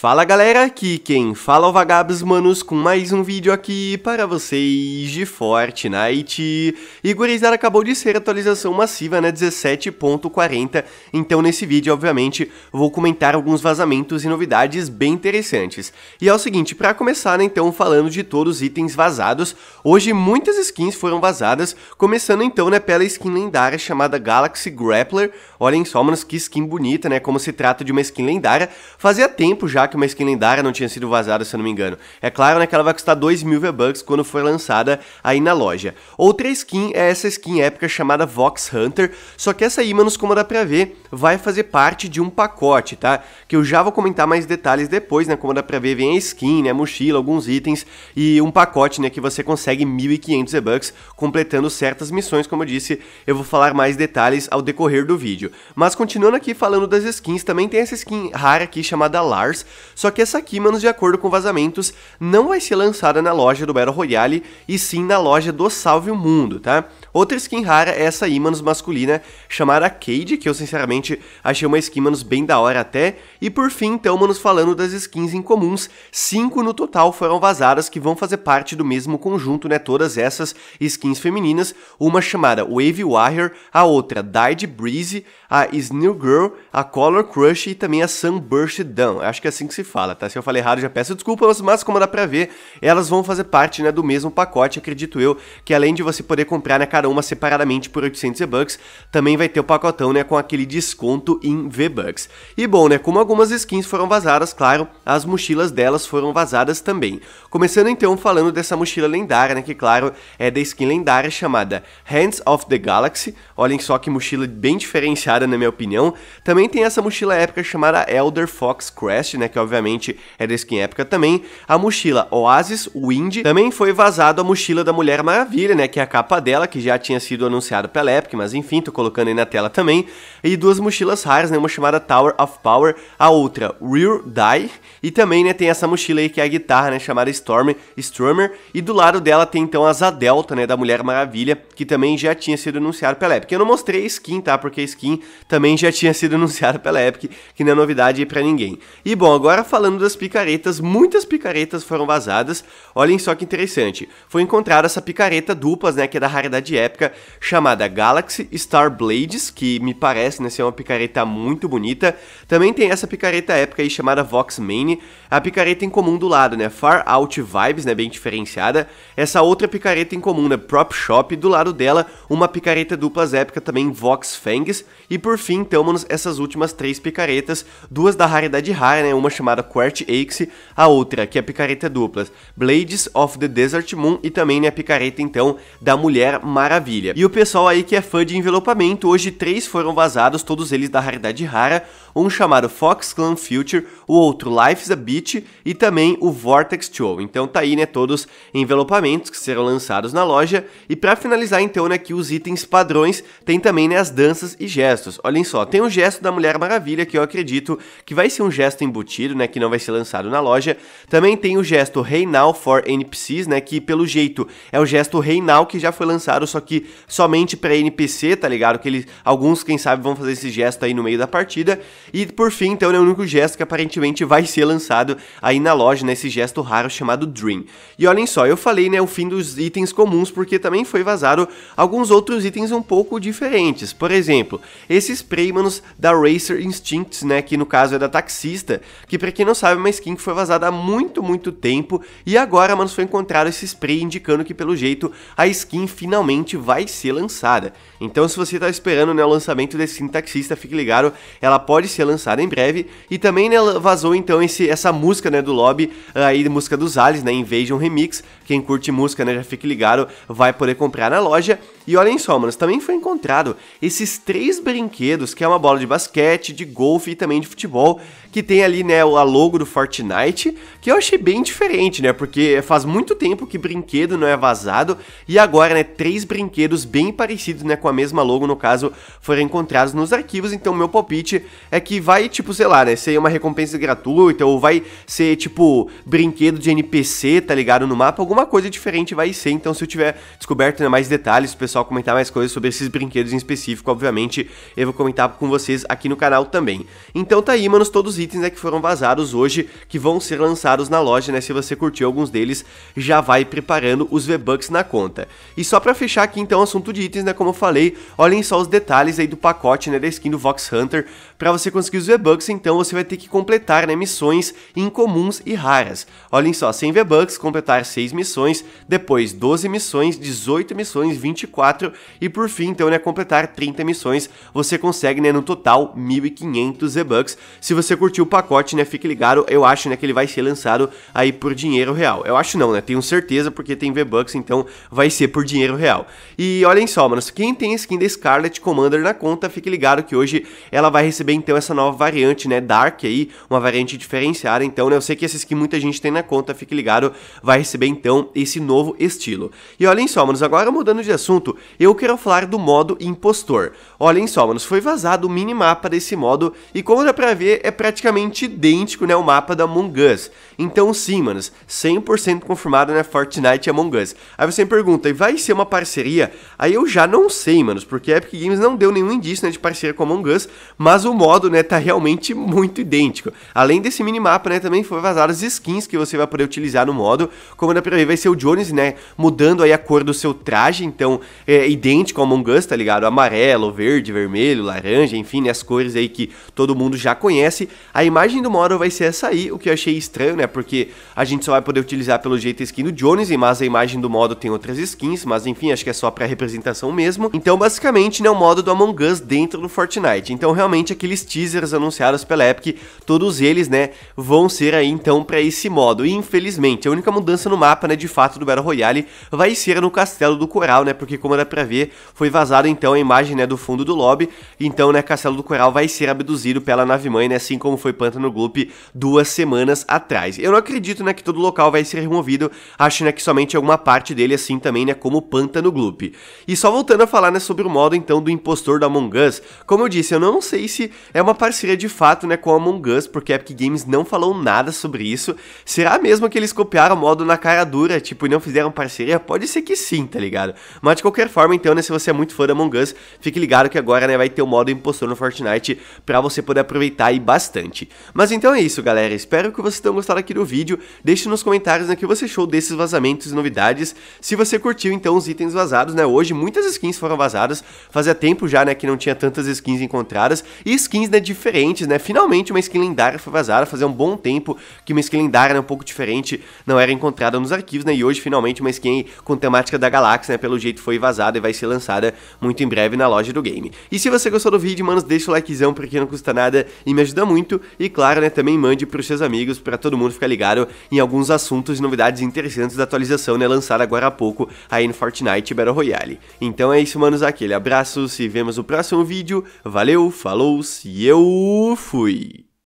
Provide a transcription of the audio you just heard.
Fala galera, aqui quem fala é o Vagabos Manos com mais um vídeo aqui para vocês de Fortnite. E gurizada, acabou de ser atualização massiva, né, 17.40, então nesse vídeo, obviamente, vou comentar alguns vazamentos e novidades bem interessantes. E é o seguinte, para começar, né, então, falando de todos os itens vazados, hoje muitas skins foram vazadas, começando então, né, pela skin lendária chamada Galaxy Grappler. Olhem só, manos, que skin bonita, né, como se trata de uma skin lendária. Fazia tempo já que uma skin lendária não tinha sido vazada, se eu não me engano. É claro né, que ela vai custar 2 mil V-Bucks quando for lançada aí na loja. Outra skin é essa skin épica chamada Vox Hunter, só que essa aí, manos, como dá pra ver, vai fazer parte de um pacote, tá? Que eu já vou comentar mais detalhes depois, né? Como dá pra ver, vem a skin, né, mochila, alguns itens e um pacote, né, que você consegue 1.500 V-Bucks completando certas missões, como eu disse, eu vou falar mais detalhes ao decorrer do vídeo. Mas continuando aqui falando das skins, também tem essa skin rara aqui chamada Lars, só que essa aqui, manos, de acordo com vazamentos, não vai ser lançada na loja do Battle Royale, e sim na loja do Salve o Mundo, tá? Outra skin rara é essa Imanus masculina, chamada Cade, que eu sinceramente achei uma skin imanus bem da hora até. E por fim, então, manos, falando das skins incomuns, cinco no total foram vazadas que vão fazer parte do mesmo conjunto, né? Todas essas skins femininas, uma chamada Wave Warrior, a outra Died Breeze, a Snew Girl, a Color Crush e também a Sunburst Down. Acho que é assim que se fala, tá? Se eu falei errado, já peço desculpas, mas como dá pra ver, elas vão fazer parte, né, do mesmo pacote, acredito eu, que além de você poder comprar, né, cada uma separadamente por 800 V-Bucks, também vai ter o pacotão, né, com aquele desconto em V-Bucks. E bom, né, como algumas skins foram vazadas, claro, as mochilas delas foram vazadas também. Começando então falando dessa mochila lendária, né, que claro, é da skin lendária chamada Hands of the Galaxy. Olhem só que mochila bem diferenciada na minha opinião. Também tem essa mochila épica chamada Elder Fox Crest, né, que obviamente é da skin épica também. A mochila Oasis Wind também foi vazado a mochila da Mulher Maravilha, né, que é a capa dela, que já tinha sido anunciado pela Epic, mas enfim, tô colocando aí na tela também. E duas mochilas raras, né? Uma chamada Tower of Power, a outra Real Die. E também, né, tem essa mochila aí que é a guitarra, né? Chamada Storm Stormer. E do lado dela tem então a Delta, né? Da Mulher Maravilha, que também já tinha sido anunciado pela Epic. Eu não mostrei a skin, tá? Porque a skin também já tinha sido anunciada pela Epic, que não é novidade aí pra ninguém. E bom, agora falando das picaretas, muitas picaretas foram vazadas. Olhem só que interessante. Foi encontrada essa picareta duplas, né? Que é da raridade época chamada Galaxy Star Blades, que me parece né, ser uma picareta muito bonita. Também tem essa picareta épica aí chamada Vox Mane, a picareta em comum do lado, né? Far Out Vibes, né? Bem diferenciada. Essa outra picareta em comum, né? Prop Shop. Do lado dela, uma picareta duplas épica também Vox Fangs. E por fim, temos essas últimas três picaretas, duas da raridade rara, né? Uma chamada Quart Axe, a outra, que é a picareta duplas Blades of the Desert Moon e também né, a picareta então da mulher mais maravilha. E o pessoal aí que é fã de envelopamento, hoje três foram vazados, todos eles da raridade rara um chamado Fox Clan Future, o outro Life's a Beach e também o Vortex Show. Então tá aí, né, todos envelopamentos que serão lançados na loja. E para finalizar, então, né, aqui os itens padrões, tem também, né, as danças e gestos. Olhem só, tem o gesto da Mulher Maravilha que eu acredito que vai ser um gesto embutido, né, que não vai ser lançado na loja. Também tem o gesto Reinal for NPCs, né, que pelo jeito é o gesto Reinal que já foi lançado, só que somente para NPC, tá ligado? Que eles, alguns, quem sabe, vão fazer esse gesto aí no meio da partida. E por fim, então, é o único gesto que aparentemente vai ser lançado aí na loja, nesse né, gesto raro chamado Dream. E olhem só, eu falei, né, o fim dos itens comuns porque também foi vazado alguns outros itens um pouco diferentes. Por exemplo, esses Preymanos da Racer Instincts, né, que no caso é da taxista, que para quem não sabe, é uma skin que foi vazada há muito, muito tempo e agora, mano, foi encontrado esse spray indicando que pelo jeito a skin finalmente vai ser lançada. Então, se você tá esperando né, o lançamento desse skin taxista, fique ligado, ela pode ser lançada em breve. E também né, vazou então esse, essa música né, do Lobby, aí música dos Alice, né, Invasion Remix, quem curte música, né, já fique ligado, vai poder comprar na loja. E olhem só, manos, também foi encontrado esses três brinquedos, que é uma bola de basquete, de golfe e também de futebol, que tem ali, né, a logo do Fortnite, que eu achei bem diferente, né, porque faz muito tempo que brinquedo não é vazado, e agora, né, três brinquedos bem parecidos, né, com a mesma logo, no caso, foram encontrados nos arquivos, então meu palpite é que vai, tipo, sei lá, né, ser uma recompensa gratuita, ou vai ser, tipo, brinquedo de NPC, tá ligado, no mapa, alguma alguma coisa diferente vai ser. Então, se eu tiver descoberto né, mais detalhes, o pessoal comentar mais coisas sobre esses brinquedos em específico, obviamente, eu vou comentar com vocês aqui no canal também. Então tá aí, manos, todos os itens né, que foram vazados hoje, que vão ser lançados na loja, né? Se você curtiu alguns deles, já vai preparando os V-Bucks na conta. E só pra fechar aqui, então, o assunto de itens, né? Como eu falei, olhem só os detalhes aí do pacote, né? Da skin do Vox Hunter. Pra você conseguir os V-Bucks, então, você vai ter que completar, né? Missões incomuns e raras. Olhem só, 100 V-Bucks, completar 6 missões missões, depois 12 missões, 18 missões, 24 e por fim, então, né, completar 30 missões, você consegue, né, no total 1500 e bucks Se você curtiu o pacote, né, fique ligado, eu acho, né, que ele vai ser lançado aí por dinheiro real. Eu acho não, né? Tenho certeza porque tem V-Bucks, então vai ser por dinheiro real. E olhem só, manos, quem tem skin da Scarlet Commander na conta, fique ligado que hoje ela vai receber então essa nova variante, né, Dark aí, uma variante diferenciada. Então, né, eu sei que essa skin muita gente tem na conta, fique ligado, vai receber então com esse novo estilo. E olhem só, manos, agora mudando de assunto, eu quero falar do modo impostor. Olhem só, manos, foi vazado o minimapa desse modo e como dá pra ver, é praticamente idêntico, né, o mapa da Among Us. Então sim, manos, 100% confirmado, né, Fortnite e Among Us. Aí você me pergunta, e vai ser uma parceria? Aí eu já não sei, manos, porque a Epic Games não deu nenhum indício, né, de parceria com Among Us, mas o modo, né, tá realmente muito idêntico. Além desse minimapa, né, também foi vazado as skins que você vai poder utilizar no modo, como dá pra ver, vai ser o Jones, né, mudando aí a cor do seu traje, então é idêntico ao Among Us, tá ligado? Amarelo, verde, vermelho, laranja, enfim, né, as cores aí que todo mundo já conhece. A imagem do modo vai ser essa aí, o que eu achei estranho, né, porque a gente só vai poder utilizar pelo jeito a skin do Jones, mas a imagem do modo tem outras skins, mas enfim, acho que é só pra representação mesmo. Então, basicamente, né, o modo do Among Us dentro do Fortnite. Então, realmente, aqueles teasers anunciados pela Epic, todos eles, né, vão ser aí, então, pra esse modo. E, infelizmente, a única mudança no mapa né, de fato do Battle Royale vai ser no Castelo do Coral, né, porque como dá pra ver, foi vazada então a imagem, né, do fundo do lobby, então, né, Castelo do Coral vai ser abduzido pela nave-mãe, né, assim como foi Pântano Gloop duas semanas atrás. Eu não acredito, né, que todo o local vai ser removido, acho, né, que somente alguma parte dele, assim também, né, como Pântano Gloop. E só voltando a falar, né, sobre o modo, então, do impostor da Among Us, como eu disse, eu não sei se é uma parceria de fato, né, com a Among Us, porque a Epic Games não falou nada sobre isso, será mesmo que eles copiaram o modo na cara do dura, tipo, e não fizeram parceria? Pode ser que sim, tá ligado? Mas de qualquer forma, então, né, se você é muito fã da Among Us, fique ligado que agora, né, vai ter o modo impostor no Fortnite pra você poder aproveitar aí bastante. Mas então é isso, galera. Espero que vocês tenham gostado aqui do vídeo. Deixe nos comentários, né, o que você achou desses vazamentos e novidades. Se você curtiu, então, os itens vazados, né, hoje muitas skins foram vazadas. Fazia tempo já, né, que não tinha tantas skins encontradas. E skins, né, diferentes, né. Finalmente uma skin lendária foi vazada. Fazia um bom tempo que uma skin lendária, né, um pouco diferente, não era encontrada nos arquivos arquivos, né? E hoje, finalmente, uma skin com temática da galáxia, né? Pelo jeito foi vazada e vai ser lançada muito em breve na loja do game. E se você gostou do vídeo, manos, deixa o likezão porque não custa nada e me ajuda muito. E claro, né? Também mande pros seus amigos para todo mundo ficar ligado em alguns assuntos e novidades interessantes da atualização, né? Lançada agora há pouco aí no Fortnite Battle Royale. Então é isso, manos. Aquele abraço, se vemos no próximo vídeo. Valeu, falou, e eu fui!